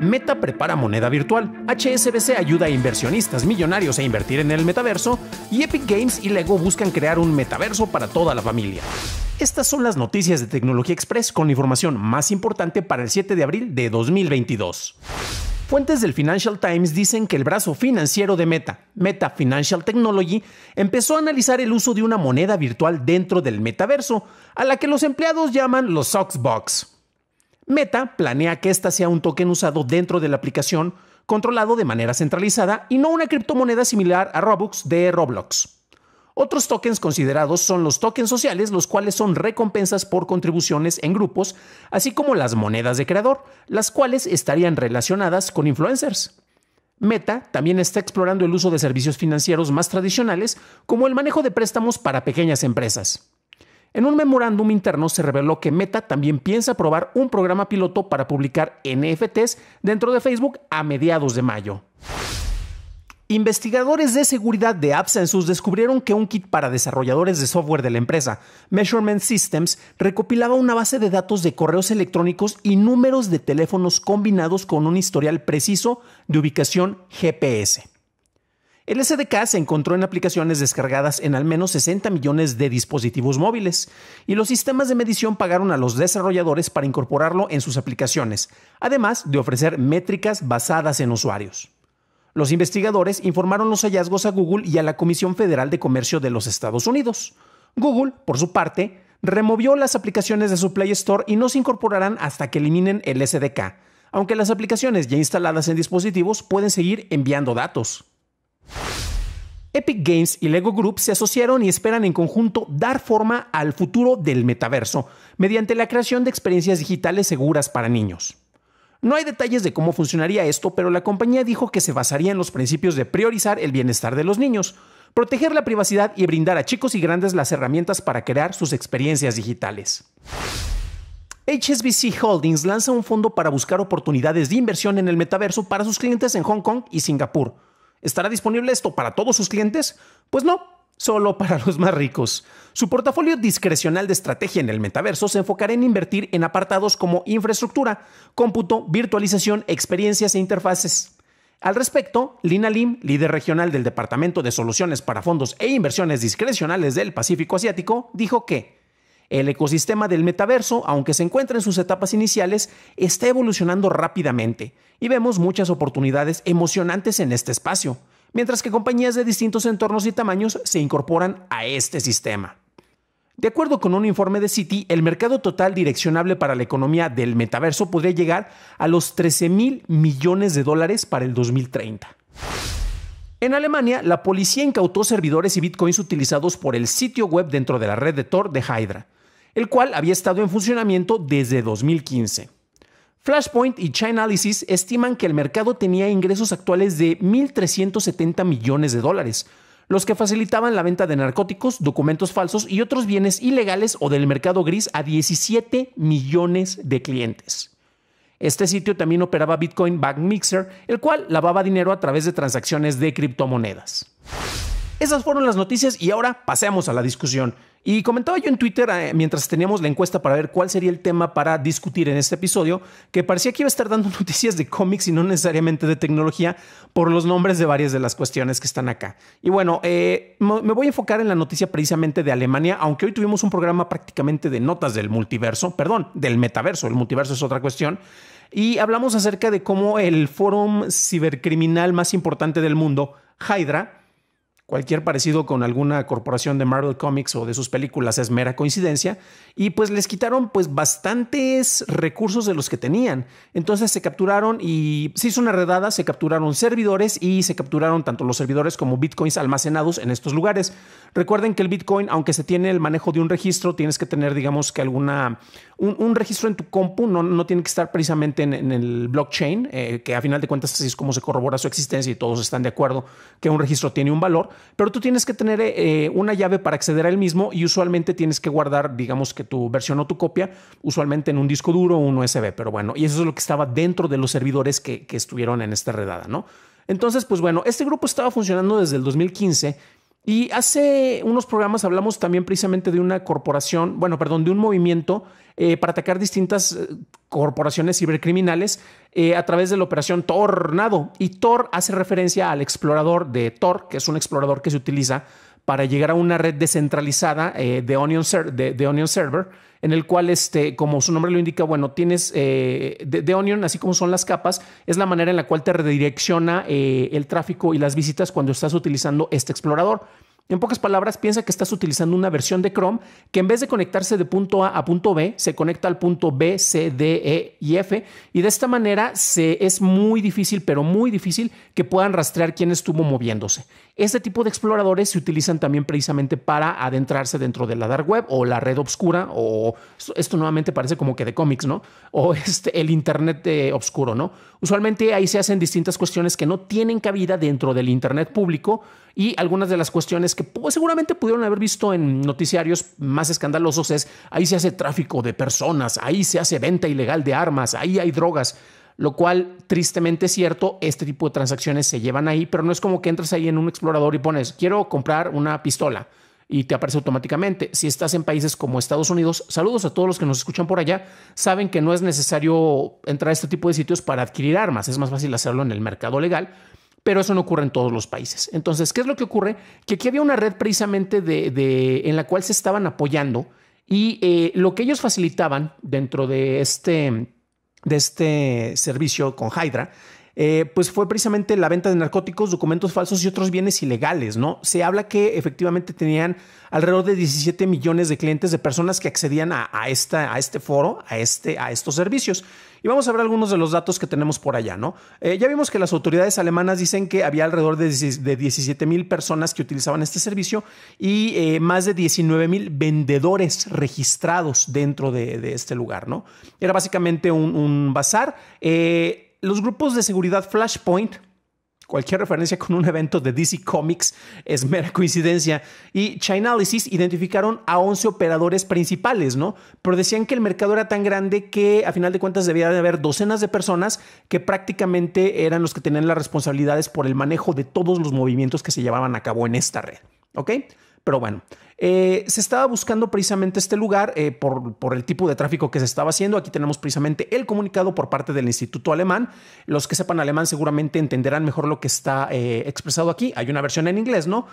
Meta prepara moneda virtual, HSBC ayuda a inversionistas millonarios a invertir en el metaverso y Epic Games y Lego buscan crear un metaverso para toda la familia. Estas son las noticias de Tecnología Express con información más importante para el 7 de abril de 2022. Fuentes del Financial Times dicen que el brazo financiero de Meta, Meta Financial Technology, empezó a analizar el uso de una moneda virtual dentro del metaverso, a la que los empleados llaman los Soxbox. Meta planea que esta sea un token usado dentro de la aplicación, controlado de manera centralizada y no una criptomoneda similar a Robux de Roblox. Otros tokens considerados son los tokens sociales, los cuales son recompensas por contribuciones en grupos, así como las monedas de creador, las cuales estarían relacionadas con influencers. Meta también está explorando el uso de servicios financieros más tradicionales, como el manejo de préstamos para pequeñas empresas. En un memorándum interno se reveló que Meta también piensa probar un programa piloto para publicar NFTs dentro de Facebook a mediados de mayo. Investigadores de seguridad de AppSensus descubrieron que un kit para desarrolladores de software de la empresa, Measurement Systems, recopilaba una base de datos de correos electrónicos y números de teléfonos combinados con un historial preciso de ubicación GPS. El SDK se encontró en aplicaciones descargadas en al menos 60 millones de dispositivos móviles, y los sistemas de medición pagaron a los desarrolladores para incorporarlo en sus aplicaciones, además de ofrecer métricas basadas en usuarios. Los investigadores informaron los hallazgos a Google y a la Comisión Federal de Comercio de los Estados Unidos. Google, por su parte, removió las aplicaciones de su Play Store y no se incorporarán hasta que eliminen el SDK, aunque las aplicaciones ya instaladas en dispositivos pueden seguir enviando datos. Epic Games y Lego Group se asociaron y esperan en conjunto dar forma al futuro del metaverso mediante la creación de experiencias digitales seguras para niños. No hay detalles de cómo funcionaría esto, pero la compañía dijo que se basaría en los principios de priorizar el bienestar de los niños, proteger la privacidad y brindar a chicos y grandes las herramientas para crear sus experiencias digitales. HSBC Holdings lanza un fondo para buscar oportunidades de inversión en el metaverso para sus clientes en Hong Kong y Singapur ¿Estará disponible esto para todos sus clientes? Pues no, solo para los más ricos. Su portafolio discrecional de estrategia en el metaverso se enfocará en invertir en apartados como infraestructura, cómputo, virtualización, experiencias e interfaces. Al respecto, Lina Lim, líder regional del Departamento de Soluciones para Fondos e Inversiones Discrecionales del Pacífico Asiático, dijo que el ecosistema del metaverso, aunque se encuentra en sus etapas iniciales, está evolucionando rápidamente y vemos muchas oportunidades emocionantes en este espacio, mientras que compañías de distintos entornos y tamaños se incorporan a este sistema. De acuerdo con un informe de Citi, el mercado total direccionable para la economía del metaverso podría llegar a los 13 mil millones de dólares para el 2030. En Alemania, la policía incautó servidores y bitcoins utilizados por el sitio web dentro de la red de Tor de Hydra, el cual había estado en funcionamiento desde 2015. Flashpoint y Chainalysis estiman que el mercado tenía ingresos actuales de 1.370 millones de dólares, los que facilitaban la venta de narcóticos, documentos falsos y otros bienes ilegales o del mercado gris a 17 millones de clientes. Este sitio también operaba Bitcoin Bank Mixer, el cual lavaba dinero a través de transacciones de criptomonedas. Esas fueron las noticias y ahora pasemos a la discusión. Y comentaba yo en Twitter eh, mientras teníamos la encuesta para ver cuál sería el tema para discutir en este episodio, que parecía que iba a estar dando noticias de cómics y no necesariamente de tecnología por los nombres de varias de las cuestiones que están acá. Y bueno, eh, me voy a enfocar en la noticia precisamente de Alemania, aunque hoy tuvimos un programa prácticamente de notas del multiverso, perdón, del metaverso, el multiverso es otra cuestión. Y hablamos acerca de cómo el foro cibercriminal más importante del mundo, Hydra, Cualquier parecido con alguna corporación de Marvel Comics o de sus películas es mera coincidencia. Y pues les quitaron pues bastantes recursos de los que tenían. Entonces se capturaron y se hizo una redada, se capturaron servidores y se capturaron tanto los servidores como bitcoins almacenados en estos lugares. Recuerden que el bitcoin, aunque se tiene el manejo de un registro, tienes que tener digamos que alguna, un, registro en tu compu, no, no tiene que estar precisamente en, el blockchain, eh, que a final de cuentas así es como se corrobora su existencia y todos están de acuerdo que un registro tiene un valor pero tú tienes que tener eh, eh, una llave para acceder al mismo y usualmente tienes que guardar, digamos que tu versión o tu copia, usualmente en un disco duro o un USB, pero bueno, y eso es lo que estaba dentro de los servidores que, que estuvieron en esta redada, ¿no? Entonces, pues bueno, este grupo estaba funcionando desde el 2015 y hace unos programas hablamos también precisamente de una corporación, bueno, perdón, de un movimiento eh, para atacar distintas eh, corporaciones cibercriminales eh, a través de la operación Tornado. Y Tor hace referencia al explorador de Tor, que es un explorador que se utiliza para llegar a una red descentralizada de, Onion de Onion Server en el cual, este, como su nombre lo indica, bueno, tienes eh, de, Onion, así como son las capas, es la manera en la cual te redirecciona eh, el tráfico y las visitas cuando estás utilizando este explorador. En pocas palabras, piensa que estás utilizando una versión de Chrome que en vez de conectarse de punto A a punto B, se conecta al punto B, C, D, E y F. Y de esta manera se, es muy difícil, pero muy difícil, que puedan rastrear quién estuvo moviéndose. Este tipo de exploradores se utilizan también precisamente para adentrarse dentro de la dark web o la red oscura o esto nuevamente parece como que de cómics, ¿no? O este, el internet eh, oscuro, ¿no? Usualmente ahí se hacen distintas cuestiones que no tienen cabida dentro del internet público y algunas de las cuestiones que seguramente pudieron haber visto en noticiarios más escandalosos es, ahí se hace tráfico de personas, ahí se hace venta ilegal de armas, ahí hay drogas. Lo cual, tristemente es cierto, este tipo de transacciones se llevan ahí, pero no es como que entras ahí en un explorador y pones, quiero comprar una pistola y te aparece automáticamente. Si estás en países como Estados Unidos, saludos a todos los que nos escuchan por allá, saben que no es necesario entrar a este tipo de sitios para adquirir armas, es más fácil hacerlo en el mercado legal pero eso no ocurre en todos los países. Entonces, ¿qué es lo que ocurre? Que aquí había una red precisamente de, en la cual se estaban apoyando y eh, lo que ellos facilitaban dentro de este, de este servicio con Hydra eh, pues fue precisamente la venta de narcóticos, documentos falsos y otros bienes ilegales, ¿no? Se habla que efectivamente tenían alrededor de 17 millones de clientes, de personas que accedían a, esta, a este foro, a, este, a estos servicios. Y vamos a ver algunos de los datos que tenemos por allá, ¿no? Eh, ya vimos que las autoridades alemanas dicen que había alrededor de, 17 mil personas que utilizaban este servicio y eh, más de 19 mil vendedores registrados dentro de, este lugar, ¿no? Era básicamente un, bazar los grupos de seguridad Flashpoint, cualquier referencia con un evento de DC Comics es mera coincidencia, y Chainalysis identificaron a 11 operadores principales, ¿no? Pero decían que el mercado era tan grande que a final de cuentas debía de haber docenas de personas que prácticamente eran los que tenían las responsabilidades por el manejo de todos los movimientos que se llevaban a cabo en esta red, ¿ok? Pero bueno, eh, se estaba buscando precisamente este lugar eh, por, por, el tipo de tráfico que se estaba haciendo. Aquí tenemos precisamente el comunicado por parte del Instituto Alemán. Los que sepan alemán seguramente entenderán mejor lo que está eh, expresado aquí. Hay una versión en inglés, ¿no?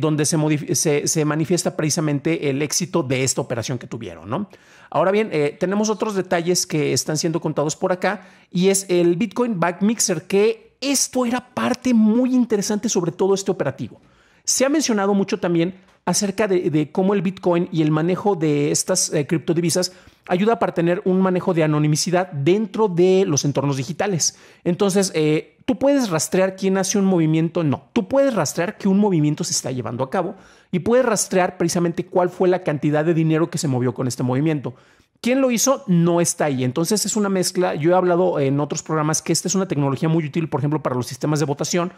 donde se, se, se, manifiesta precisamente el éxito de esta operación que tuvieron, ¿no? Ahora bien, tenemos otros detalles que están siendo contados por acá y es el Bitcoin Back Mixer, que esto era parte muy interesante sobre todo este operativo. Se ha mencionado mucho también acerca de, cómo el Bitcoin y el manejo de estas eh, criptodivisas ayuda para tener un manejo de anonimicidad dentro de los entornos digitales. Entonces, eh, tú puedes rastrear quién hace un movimiento, no, tú puedes rastrear que un movimiento se está llevando a cabo y puedes rastrear precisamente cuál fue la cantidad de dinero que se movió con este movimiento. ¿Quién lo hizo? No está ahí. Entonces es una mezcla. Yo he hablado en otros programas que esta es una tecnología muy útil, por ejemplo, para los sistemas de votación,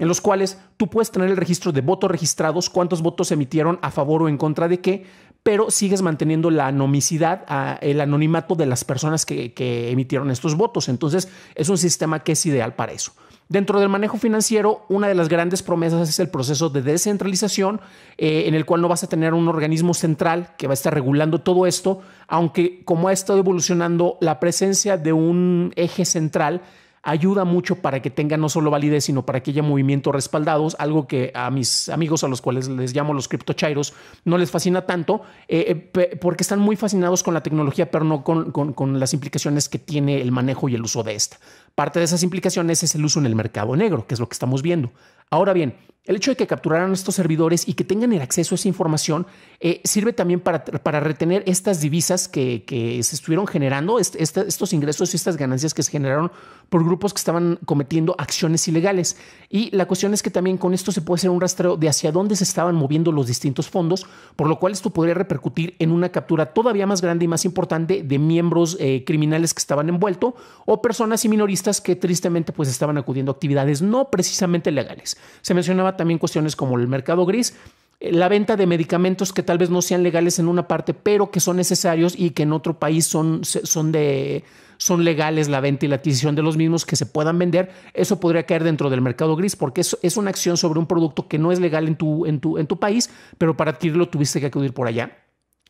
en los cuales tú puedes tener el registro de votos registrados, cuántos votos emitieron a favor o en contra de qué, pero sigues manteniendo la anomicidad, el anonimato de las personas que, emitieron estos votos. Entonces, es un sistema que es ideal para eso. Dentro del manejo financiero, una de las grandes promesas es el proceso de descentralización, eh, en el cual no vas a tener un organismo central que va a estar regulando todo esto, aunque como ha estado evolucionando la presencia de un eje central, ayuda mucho para que tenga no solo validez, sino para que haya movimientos respaldados, algo que a mis amigos a los cuales les llamo los criptochairos no les fascina tanto, eh, eh, porque están muy fascinados con la tecnología, pero no con, con, las implicaciones que tiene el manejo y el uso de esta. Parte de esas implicaciones es el uso en el mercado negro, que es lo que estamos viendo. Ahora bien, el hecho de que capturaran estos servidores y que tengan el acceso a esa información eh, sirve también para, para, retener estas divisas que, que se estuvieron generando, estos ingresos y estas ganancias que se generaron por grupos que estaban cometiendo acciones ilegales. Y la cuestión es que también con esto se puede hacer un rastreo de hacia dónde se estaban moviendo los distintos fondos, por lo cual esto podría repercutir en una captura todavía más grande y más importante de miembros eh, criminales que estaban envueltos o personas y minoristas que tristemente pues estaban acudiendo a actividades no precisamente legales. Se mencionaba también cuestiones como el mercado gris, eh, la venta de medicamentos que tal vez no sean legales en una parte, pero que son necesarios y que en otro país son, son, de, son legales la venta y la adquisición de los mismos que se puedan vender, eso podría caer dentro del mercado gris, porque es, es una acción sobre un producto que no es legal en tu, en tu, en tu país, pero para adquirirlo tuviste que acudir por allá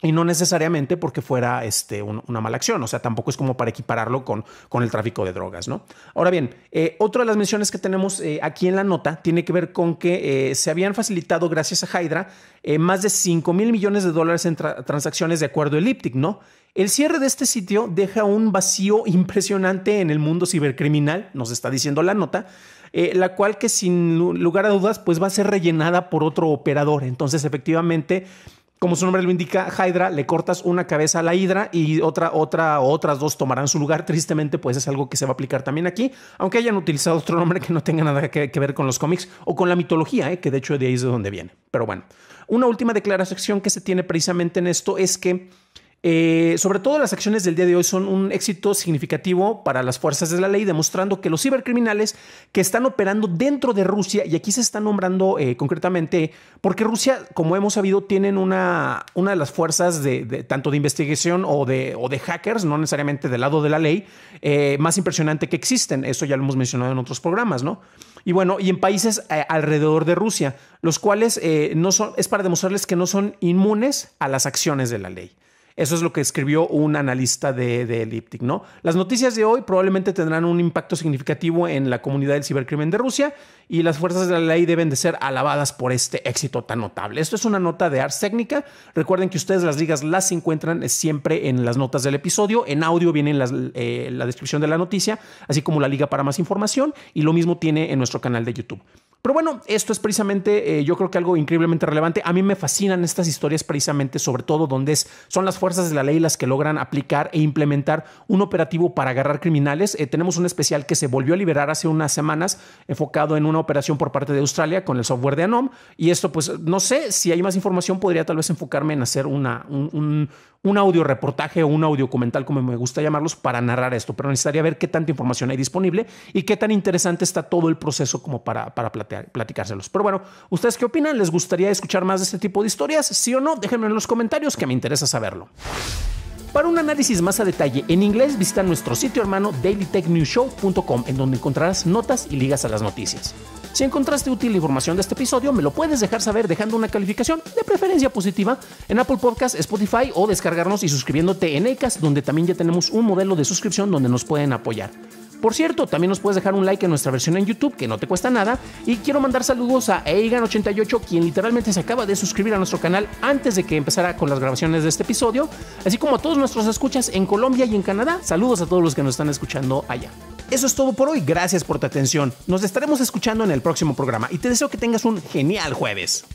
y no necesariamente porque fuera este, una mala acción, o sea, tampoco es como para equipararlo con, con el tráfico de drogas, ¿no? Ahora bien, eh, otra de las menciones que tenemos eh, aquí en la nota tiene que ver con que eh, se habían facilitado, gracias a Hydra, más de 5 mil millones de dólares en transacciones de acuerdo elíptic, ¿no? El cierre de este sitio deja un vacío impresionante en el mundo cibercriminal, nos está diciendo la nota, la cual que sin lugar a dudas pues va a ser rellenada por otro operador. Entonces efectivamente como su nombre lo indica, Hydra, le cortas una cabeza a la Hydra y otra, otra, otras dos tomarán su lugar. Tristemente, pues es algo que se va a aplicar también aquí, aunque hayan utilizado otro nombre que no tenga nada que, ver con los cómics o con la mitología, eh, que de hecho de ahí es de donde viene. Pero bueno, una última declaración que se tiene precisamente en esto es que eh, sobre todo las acciones del día de hoy son un éxito significativo para las fuerzas de la ley, demostrando que los cibercriminales que están operando dentro de Rusia, y aquí se está nombrando eh, concretamente, porque Rusia, como hemos sabido, tienen una, una de las fuerzas de, tanto de investigación o de, o de hackers, no necesariamente del lado de la ley, eh, más impresionante que existen. Eso ya lo hemos mencionado en otros programas, ¿no? Y bueno, y en países alrededor de Rusia, los cuales no son, es para demostrarles que no son inmunes a las acciones de la ley. Eso es lo que escribió un analista de, de Elliptic, ¿no? Las noticias de hoy probablemente tendrán un impacto significativo en la comunidad del cibercrimen de Rusia y las fuerzas de la ley deben de ser alabadas por este éxito tan notable. Esto es una nota de Ars Técnica. Recuerden que ustedes las ligas las encuentran siempre en las notas del episodio. En audio viene eh, la descripción de la noticia, así como la liga para más información y lo mismo tiene en nuestro canal de YouTube. Pero bueno, esto es precisamente, eh, yo creo que algo increíblemente relevante. A mí me fascinan estas historias precisamente, sobre todo donde son las fuerzas de la ley las que logran aplicar e implementar un operativo para agarrar criminales. Eh, tenemos un especial que se volvió a liberar hace unas semanas, enfocado en una operación por parte de Australia con el software de Anom. Y esto, pues, no sé, si hay más información, podría tal vez enfocarme en hacer una, un, audio reportaje o un audio documental, como me gusta llamarlos, para narrar esto. Pero necesitaría ver qué tanta información hay disponible y qué tan interesante está todo el proceso como para, para platicar platicárselos. Pero bueno, ¿ustedes qué opinan? ¿Les gustaría escuchar más de este tipo de historias? ¿Sí o no? Déjenme en los comentarios que me interesa saberlo. Para un análisis más a detalle en inglés, visita nuestro sitio hermano dailytechnewshow.com, en donde encontrarás notas y ligas a las noticias. Si encontraste útil la información de este episodio, me lo puedes dejar saber dejando una calificación, de preferencia positiva, en Apple Podcasts, Spotify o descargarnos y suscribiéndote en ECAS, donde también ya tenemos un modelo de suscripción donde nos pueden apoyar. Por cierto, también nos puedes dejar un like en nuestra versión en YouTube, que no te cuesta nada. Y quiero mandar saludos a Eigan88, quien literalmente se acaba de suscribir a nuestro canal antes de que empezara con las grabaciones de este episodio, así como a todos nuestros escuchas en Colombia y en Canadá. Saludos a todos los que nos están escuchando allá. Eso es todo por hoy, gracias por tu atención. Nos estaremos escuchando en el próximo programa y te deseo que tengas un genial jueves.